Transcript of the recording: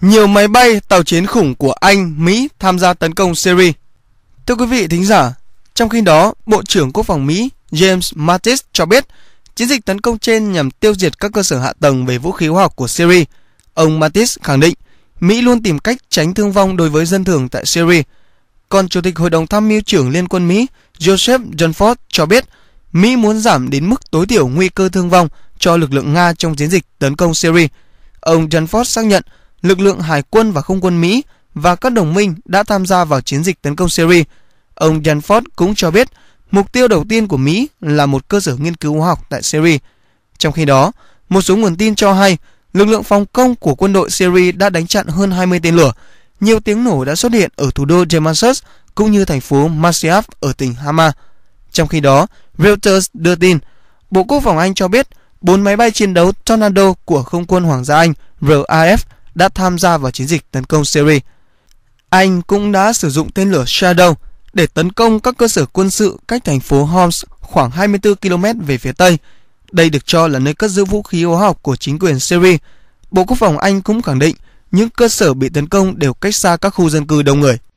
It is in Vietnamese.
Nhiều máy bay, tàu chiến khủng của Anh, Mỹ tham gia tấn công Syria. Thưa quý vị thính giả, trong khi đó, Bộ trưởng Quốc phòng Mỹ James Mattis cho biết chiến dịch tấn công trên nhằm tiêu diệt các cơ sở hạ tầng về vũ khí hóa học của Syria. Ông Mattis khẳng định Mỹ luôn tìm cách tránh thương vong đối với dân thường tại Syria. Còn Chủ tịch Hội đồng Tham mưu trưởng Liên quân Mỹ Joseph Dunford cho biết Mỹ muốn giảm đến mức tối thiểu nguy cơ thương vong cho lực lượng Nga trong chiến dịch tấn công Syria. Ông Dunford xác nhận lực lượng hải quân và không quân Mỹ và các đồng minh đã tham gia vào chiến dịch tấn công Syria. Ông Danford cũng cho biết mục tiêu đầu tiên của Mỹ là một cơ sở nghiên cứu hóa học tại Syria. Trong khi đó, một số nguồn tin cho hay lực lượng phòng công của quân đội Syria đã đánh chặn hơn 20 tên lửa. Nhiều tiếng nổ đã xuất hiện ở thủ đô Damascus cũng như thành phố Masyaf ở tỉnh Hama. Trong khi đó, Reuters đưa tin, Bộ Quốc phòng Anh cho biết bốn máy bay chiến đấu Tornado của không quân Hoàng gia Anh RAF đã tham gia vào chiến dịch tấn công Syria. Anh cũng đã sử dụng tên lửa Shadow để tấn công các cơ sở quân sự cách thành phố Homs khoảng 24 km về phía tây. Đây được cho là nơi cất giữ vũ khí hóa học của chính quyền Syria. Bộ Quốc phòng Anh cũng khẳng định những cơ sở bị tấn công đều cách xa các khu dân cư đông người.